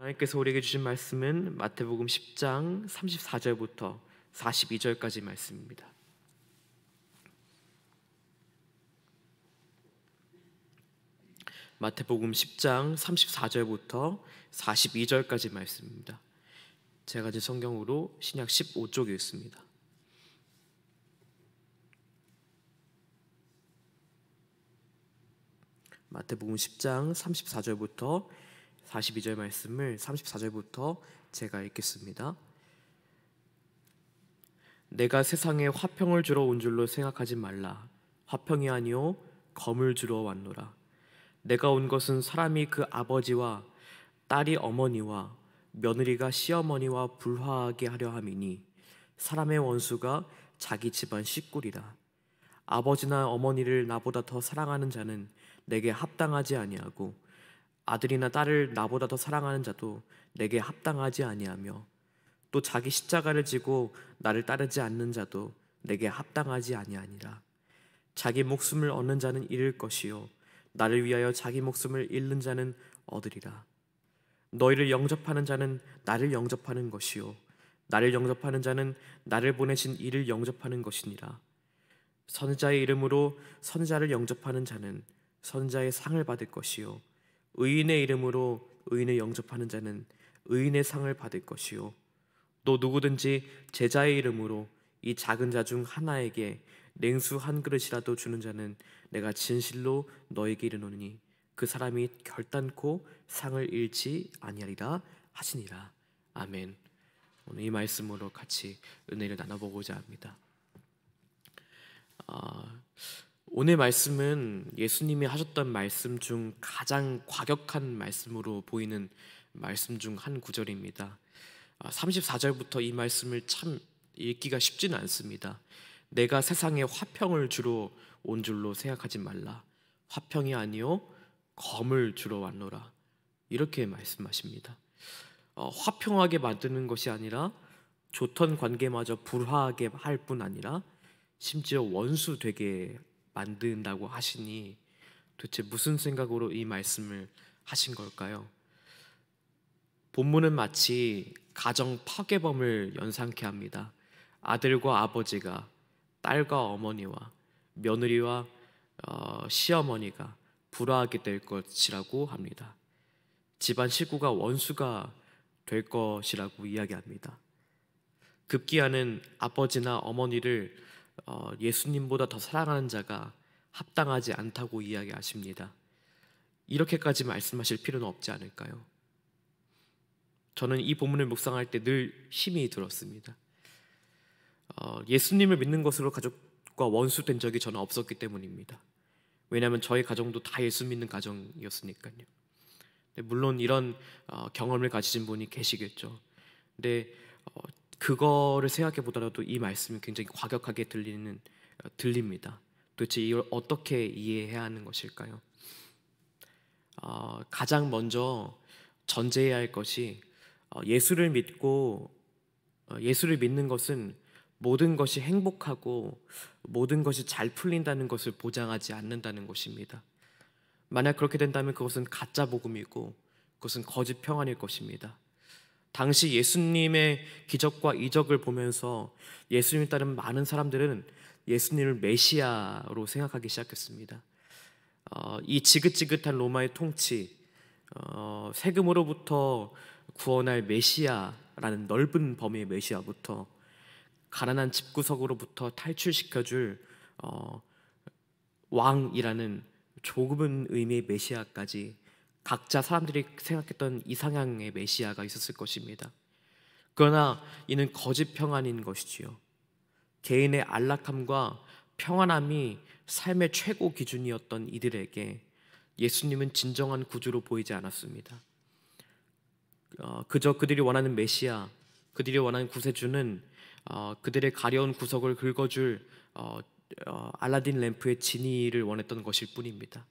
하나님께서 우리에게 주신 말씀은 마태복음 10장 34절부터 42절까지 말씀입니다. 마태복음 10장 34절부터 42절까지 말씀입니다. 제가 제 성경으로 신약 15쪽에 있습니다. 마태복음 10장 34절부터 42절 말씀을 34절부터 제가 읽겠습니다. 내가 세상에 화평을 주러 온 줄로 생각하지 말라. 화평이 아니요 검을 주러 왔노라. 내가 온 것은 사람이 그 아버지와 딸이 어머니와 며느리가 시어머니와 불화하게 하려 함이니 사람의 원수가 자기 집안 식구리라. 아버지나 어머니를 나보다 더 사랑하는 자는 내게 합당하지 아니하고 아들이나 딸을 나보다 더 사랑하는 자도 내게 합당하지 아니하며 또 자기 십자가를 지고 나를 따르지 않는 자도 내게 합당하지 아니하니라 자기 목숨을 얻는 자는 잃을 것이요 나를 위하여 자기 목숨을 잃는 자는 얻으리라 너희를 영접하는 자는 나를 영접하는 것이요 나를 영접하는 자는 나를 보내신 이를 영접하는 것이니라 선자의 이름으로 선자를 영접하는 자는 선자의 상을 받을 것이요 의인의 이름으로 의인을 영접하는 자는 의인의 상을 받을 것이요 또 누구든지 제자의 이름으로 이 작은 자 중 하나에게 냉수 한 그릇이라도 주는 자는 내가 진실로 너에게 이르노니 그 사람이 결단코 상을 잃지 아니하리라 하시니라 아멘. 오늘 이 말씀으로 같이 은혜를 나눠보고자 합니다. 어, 오늘 말씀은 예수님이 하셨던 말씀 중 가장 과격한 말씀으로 보이는 말씀 중 한 구절입니다. 34절부터 아, 이 말씀을 참 읽기가 쉽지는 않습니다. 내가 세상에 화평을 주로온 줄로 생각하지 말라. 화평이 아니요 검을 주로 왔노라. 이렇게 말씀하십니다. 어, 화평하게 만드는 것이 아니라 좋던 관계마저 불화하게 할 뿐 아니라 심지어 원수 되게 만든다고 하시니 도대체 무슨 생각으로 이 말씀을 하신 걸까요? 본문은 마치 가정 파괴범을 연상케 합니다. 아들과 아버지가 딸과 어머니와 며느리와 어, 시어머니가 불화하게 될 것이라고 합니다. 집안 식구가 원수가 될 것이라고 이야기합니다. 급기야는 아버지나 어머니를 어, 예수님보다 더 사랑하는 자가 합당하지 않다고 이야기하십니다. 이렇게까지 말씀하실 필요는 없지 않을까요? 저는 이 본문을 묵상할 때 늘 힘이 들었습니다. 어, 예수님을 믿는 것으로 가족과 원수된 적이 저는 없었기 때문입니다. 왜냐하면 저희 가정도 다 예수 믿는 가정이었으니까요. 물론 이런 어, 경험을 가지신 분이 계시겠죠. 근데 어, 그거를 생각해 보더라도 이 말씀이 굉장히 과격하게 들리는 어, 들립니다. 도대체 이걸 어떻게 이해해야 하는 것일까요? 어, 가장 먼저 전제해야 할 것이 어, 예수를 믿고 어, 예수를 믿는 것은 모든 것이 행복하고 모든 것이 잘 풀린다는 것을 보장하지 않는다는 것입니다. 만약 그렇게 된다면 그것은 가짜 복음이고 그것은 거짓 평안일 것입니다. 당시 예수님의 기적과 이적을 보면서 예수님 따른 많은 사람들은 예수님을 메시아로 생각하기 시작했습니다. 어, 이 지긋지긋한 로마의 통치, 어, 세금으로부터 구원할 메시아라는 넓은 범위의 메시아부터 가난한 집구석으로부터 탈출시켜줄 어, 왕이라는 조금은 의미의 메시아까지 각자 사람들이 생각했던 이상향의 메시아가 있었을 것입니다. 그러나 이는 거짓 평안인 것이지요. 개인의 안락함과 평안함이 삶의 최고 기준이었던 이들에게 예수님은 진정한 구주로 보이지 않았습니다. 어, 그저 그들이 원하는 메시아, 그들이 원하는 구세주는 어, 그들의 가려운 구석을 긁어줄 어, 어 알라딘 램프의 진이를 원했던 것일 뿐입니다.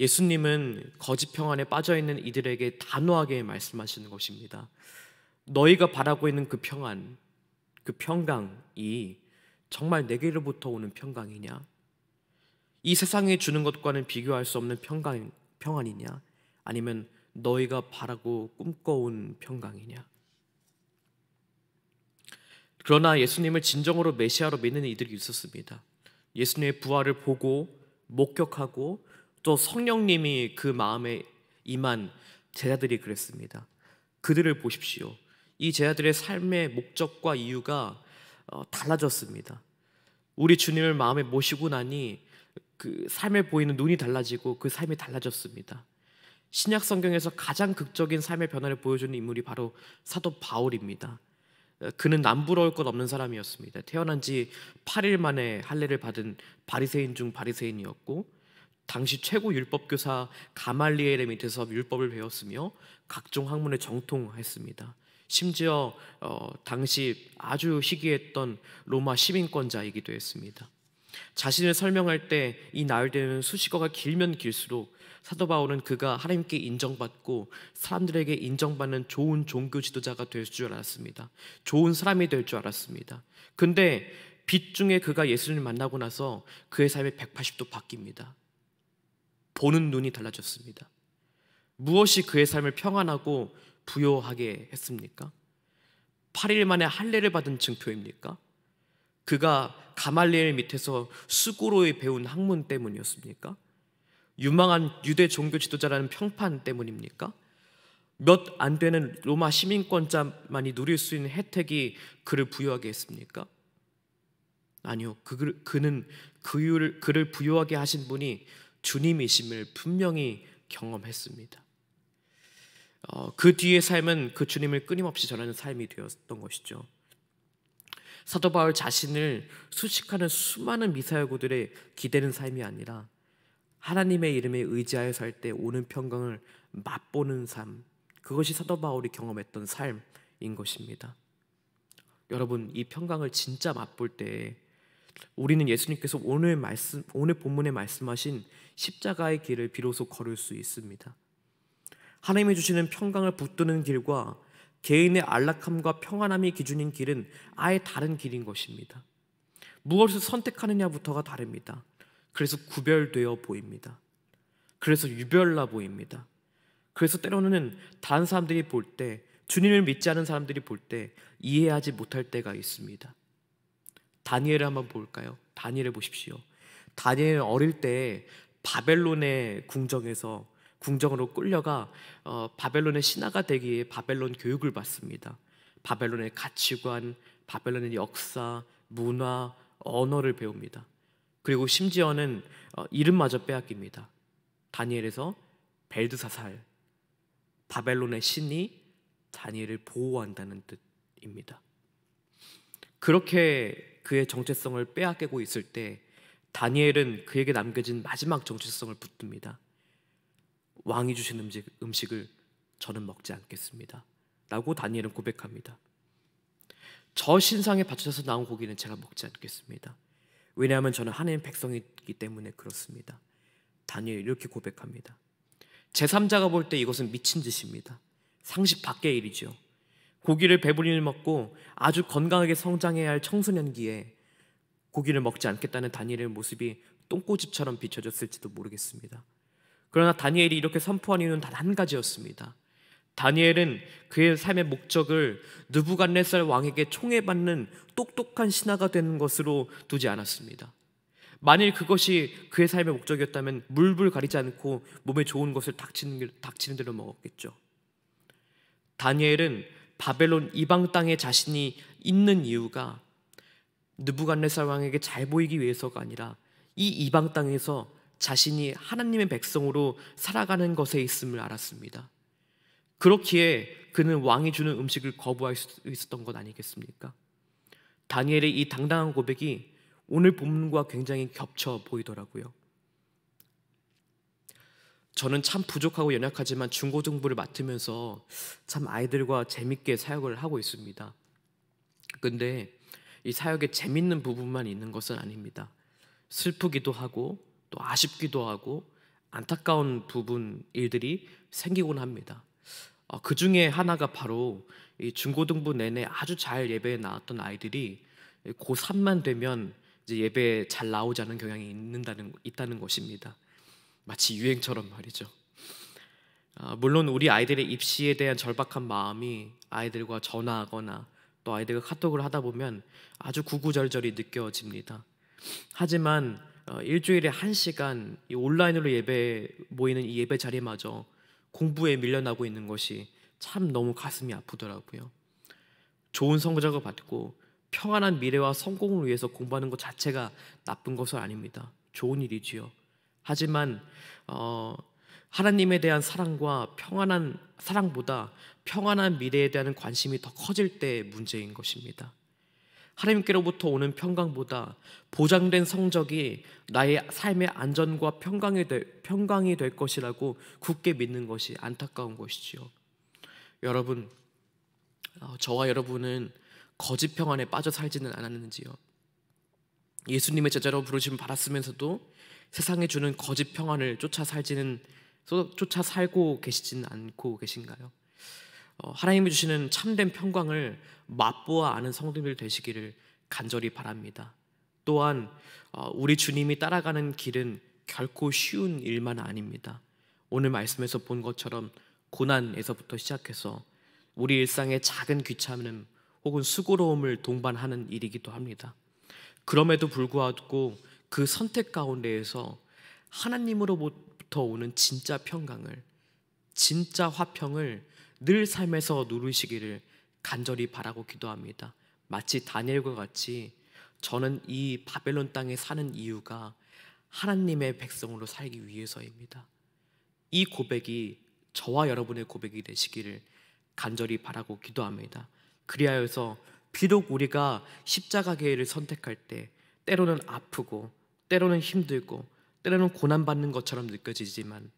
예수님은 거짓 평안에 빠져 있는 이들에게 단호하게 말씀하시는 것입니다. 너희가 바라고 있는 그 평안, 그 평강이 정말 내게로부터 오는 평강이냐? 이 세상이 주는 것과는 비교할 수 없는 평강, 평안이냐? 아니면 너희가 바라고 꿈꿔온 평강이냐? 그러나 예수님을 진정으로 메시아로 믿는 이들이 있었습니다. 예수님의 부활을 보고 목격하고 또 성령님이 그 마음에 임한 제자들이 그랬습니다. 그들을 보십시오. 이 제자들의 삶의 목적과 이유가 어, 달라졌습니다. 우리 주님을 마음에 모시고 나니 그 삶에 보이는 눈이 달라지고 그 삶이 달라졌습니다. 신약 성경에서 가장 극적인 삶의 변화를 보여주는 인물이 바로 사도 바울입니다. 어, 그는 남부러울 것 없는 사람이었습니다. 태어난 지 8일 만에 할례를 받은 바리새인 중 바리새인이었고 당시 최고 율법 교사 가말리엘의 밑에서 율법을 배웠으며 각종 학문에 정통했습니다. 심지어 어, 당시 아주 희귀했던 로마 시민권자이기도 했습니다. 자신을 설명할 때 이 나열되는 수식어가 길면 길수록 사도 바울은 그가 하나님께 인정받고 사람들에게 인정받는 좋은 종교 지도자가 될 줄 알았습니다. 좋은 사람이 될 줄 알았습니다. 근데 빛 중에 그가 예수님을 만나고 나서 그의 삶이 180도 바뀝니다. 보는 눈이 달라졌습니다. 무엇이 그의 삶을 평안하고 부여하게 했습니까? 8일 만에 할례를 받은 증표입니까? 그가 가말리엘 밑에서 수고로이 배운 학문 때문이었습니까? 유망한 유대 종교 지도자라는 평판 때문입니까? 몇 안 되는 로마 시민권자만이 누릴 수 있는 혜택이 그를 부여하게 했습니까? 아니요, 그, 그는 그 그를, 그를 부여하게 하신 분이 주님이심을 분명히 경험했습니다. 어, 그 뒤의 삶은 그 주님을 끊임없이 전하는 삶이 되었던 것이죠. 사도 바울 자신을 수식하는 수많은 미사여고들의 기대는 삶이 아니라 하나님의 이름에 의지하여 살 때 오는 평강을 맛보는 삶, 그것이 사도 바울이 경험했던 삶인 것입니다. 여러분, 이 평강을 진짜 맛볼 때 우리는 예수님께서 오늘 말씀 오늘 본문에 말씀하신 십자가의 길을 비로소 걸을 수 있습니다. 하나님이 주시는 평강을 붙드는 길과 개인의 안락함과 평안함이 기준인 길은 아예 다른 길인 것입니다. 무엇을 선택하느냐부터가 다릅니다. 그래서 구별되어 보입니다. 그래서 유별나 보입니다. 그래서 때로는 다른 사람들이 볼 때, 주님을 믿지 않은 사람들이 볼 때 이해하지 못할 때가 있습니다. 다니엘을 한번 볼까요? 다니엘을 보십시오. 다니엘 어릴 때 바벨론의 궁정에서 궁정으로 끌려가 어, 바벨론의 신하가 되기에 바벨론 교육을 받습니다. 바벨론의 가치관, 바벨론의 역사, 문화, 언어를 배웁니다. 그리고 심지어는 어, 이름마저 빼앗깁니다. 다니엘에서 벨드사살, 바벨론의 신이 다니엘을 보호한다는 뜻입니다. 그렇게 그의 정체성을 빼앗기고 있을 때 다니엘은 그에게 남겨진 마지막 정체성을 붙듭니다. 왕이 주신 음식, 음식을 저는 먹지 않겠습니다. 라고 다니엘은 고백합니다. 저 신상에 바쳐서 나온 고기는 제가 먹지 않겠습니다. 왜냐하면 저는 하나님 백성이기 때문에 그렇습니다. 다니엘 이렇게 고백합니다. 제3자가 볼 때 이것은 미친 짓입니다. 상식 밖의 일이지 고기를 배불리를 먹고 아주 건강하게 성장해야 할 청소년기에 고기를 먹지 않겠다는 다니엘의 모습이 똥꼬집처럼 비춰졌을지도 모르겠습니다. 그러나 다니엘이 이렇게 선포한 이유는 단 한 가지였습니다. 다니엘은 그의 삶의 목적을 누부갓네살 왕에게 총애받는 똑똑한 신하가 되는 것으로 두지 않았습니다. 만일 그것이 그의 삶의 목적이었다면 물불 가리지 않고 몸에 좋은 것을 닥치는, 닥치는 대로 먹었겠죠. 다니엘은 바벨론 이방 땅에 자신이 있는 이유가 느부갓네살 왕에게 잘 보이기 위해서가 아니라 이 이방 땅에서 자신이 하나님의 백성으로 살아가는 것에 있음을 알았습니다. 그렇기에 그는 왕이 주는 음식을 거부할 수 있었던 것 아니겠습니까? 다니엘의 이 당당한 고백이 오늘 본문과 굉장히 겹쳐 보이더라고요. 저는 참 부족하고 연약하지만 중고등부를 맡으면서 참 아이들과 재밌게 사역을 하고 있습니다. 근데 이 사역에 재밌는 부분만 있는 것은 아닙니다. 슬프기도 하고 또 아쉽기도 하고 안타까운 부분 일들이 생기곤 합니다. 어, 그 중에 하나가 바로 이 중고등부 내내 아주 잘 예배에 나왔던 아이들이 고3만 되면 이제 예배에 잘 나오지 않은 경향이 있는다는, 있다는 것입니다. 마치 유행처럼 말이죠. 아, 물론 우리 아이들의 입시에 대한 절박한 마음이 아이들과 전화하거나 또 아이들과 카톡을 하다 보면 아주 구구절절이 느껴집니다. 하지만 어, 일주일에 한 시간 온라인으로 예배 모이는 이 예배 자리마저 공부에 밀려나고 있는 것이 참 너무 가슴이 아프더라고요. 좋은 성적을 받고 평안한 미래와 성공을 위해서 공부하는 것 자체가 나쁜 것은 아닙니다. 좋은 일이지요. 하지만 어, 하나님에 대한 사랑과 평안한 사랑보다 평안한 미래에 대한 관심이 더 커질 때의 문제인 것입니다. 하나님께로부터 오는 평강보다 보장된 성적이 나의 삶의 안전과 평강이 될, 평강이 될 것이라고 굳게 믿는 것이 안타까운 것이지요. 여러분, 어, 저와 여러분은 거짓 평안에 빠져 살지는 않았는지요. 예수님의 제자로 부르심 받았으면서도 세상에 주는 거짓 평안을 쫓아 살지는 쫓아 살고 계시진 않고 계신가요? 어, 하나님이 주시는 참된 평강을 맛보아 아는 성도들 되시기를 간절히 바랍니다. 또한 어, 우리 주님이 따라가는 길은 결코 쉬운 일만 아닙니다. 오늘 말씀에서 본 것처럼 고난에서부터 시작해서 우리 일상의 작은 귀찮음 혹은 수고로움을 동반하는 일이기도 합니다. 그럼에도 불구하고 그 선택 가운데에서 하나님으로부터 오는 진짜 평강을 진짜 화평을 늘 삶에서 누르시기를 간절히 바라고 기도합니다. 마치 다니엘과 같이 저는 이 바벨론 땅에 사는 이유가 하나님의 백성으로 살기 위해서입니다. 이 고백이 저와 여러분의 고백이 되시기를 간절히 바라고 기도합니다. 그리하여서 비록 우리가 십자가 계를 선택할 때 때로는 아프고 때로는 힘들고 때로는 고난받는 것처럼 느껴지지만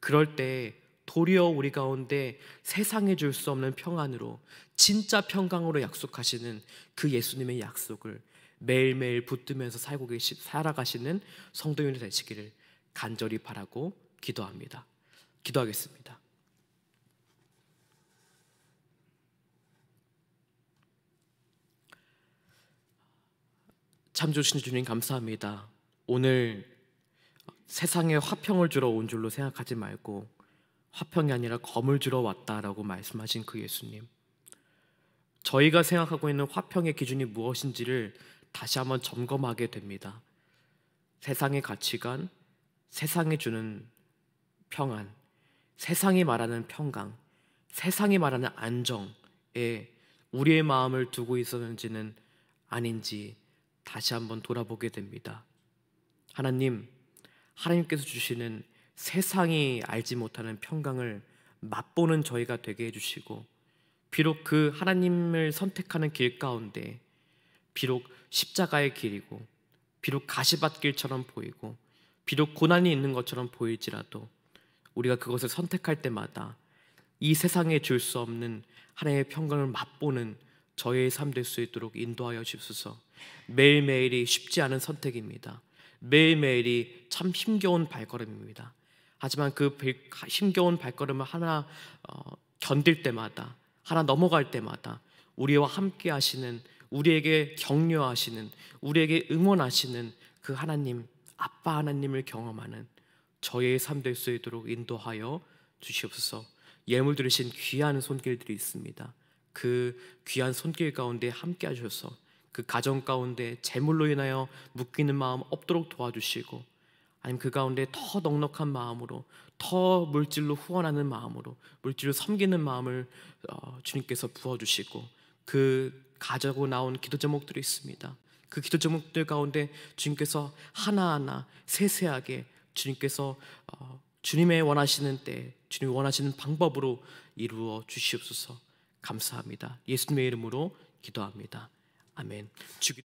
그럴 때 도리어 우리 가운데 세상에 줄 수 없는 평안으로 진짜 평강으로 약속하시는 그 예수님의 약속을 매일매일 붙들면서 살고 계시, 살아가시는 성도님들 되시기를 간절히 바라고 기도합니다. 기도하겠습니다. 참 좋으신 주님 감사합니다. 오늘 세상에 화평을 주러 온 줄로 생각하지 말고 화평이 아니라 검을 주러 왔다라고 말씀하신 그 예수님. 저희가 생각하고 있는 화평의 기준이 무엇인지를 다시 한번 점검하게 됩니다. 세상의 가치관, 세상이 주는 평안, 세상이 말하는 평강, 세상이 말하는 안정에 우리의 마음을 두고 있었는지는 아닌지 다시 한번 돌아보게 됩니다. 하나님, 하나님께서 주시는 세상이 알지 못하는 평강을 맛보는 저희가 되게 해주시고, 비록 그 하나님을 선택하는 길 가운데, 비록 십자가의 길이고, 비록 가시밭길처럼 보이고, 비록 고난이 있는 것처럼 보일지라도, 우리가 그것을 선택할 때마다 이 세상에 줄 수 없는 하나님의 평강을 맛보는 저희의 삶 될 수 있도록 인도하여 주소서. 매일매일이 쉽지 않은 선택입니다. 매일매일이 참 힘겨운 발걸음입니다. 하지만 그 힘겨운 발걸음을 하나 어, 견딜 때마다 하나 넘어갈 때마다 우리와 함께 하시는 우리에게 격려하시는 우리에게 응원하시는 그 하나님 아빠 하나님을 경험하는 저의 삶 될 수 있도록 인도하여 주시옵소서. 예물 들으신 귀한 손길들이 있습니다. 그 귀한 손길 가운데 함께 하셔서 그 가정 가운데 재물로 인하여 묶이는 마음 없도록 도와주시고 아니면 그 가운데 더 넉넉한 마음으로 더 물질로 후원하는 마음으로 물질로 섬기는 마음을 어, 주님께서 부어주시고 그 가져고 나온 기도 제목들이 있습니다. 그 기도 제목들 가운데 주님께서 하나하나 세세하게 주님께서 어, 주님의 원하시는 때 주님이 원하시는 방법으로 이루어 주시옵소서 감사합니다. 예수님의 이름으로 기도합니다. 아멘.